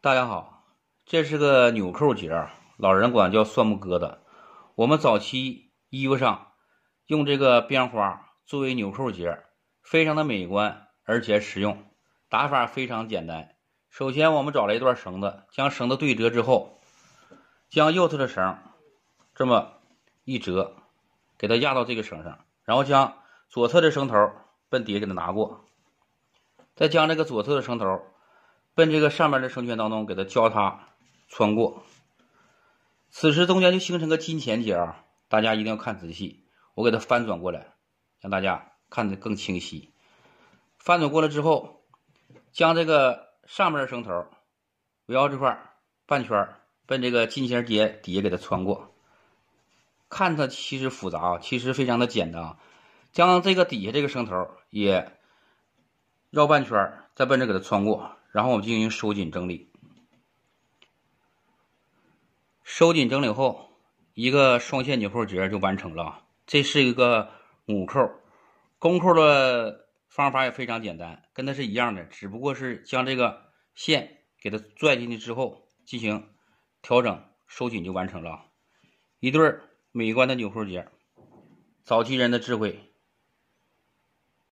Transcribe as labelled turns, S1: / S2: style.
S1: 大家好，这是个纽扣结，老人管叫蒜木疙瘩。我们早期衣服上用这个编花作为纽扣结，非常的美观而且实用，打法非常简单。首先我们找了一段绳子，将绳子对折之后，将右侧的绳这么一折，给它压到这个绳上，然后将左侧的绳头奔底下给它拿过，再将这个左侧的绳头。奔这个上面的绳圈当中，给它交叉穿过，此时中间就形成个金钱结啊！大家一定要看仔细。我给它翻转过来，让大家看得更清晰。翻转过来之后，将这个上面的绳头围绕这块半圈，奔这个金钱结底下给它穿过。看它其实复杂啊，其实非常的简单啊！将这个底下这个绳头也绕半圈，再奔着给它穿过。然后我们进行收紧整理，收紧整理后，一个双线纽扣结就完成了。这是一个母扣，公扣的方法也非常简单，跟它是一样的，只不过是将这个线给它拽进去之后进行调整收紧就完成了，一对美观的纽扣结。早期人的智慧。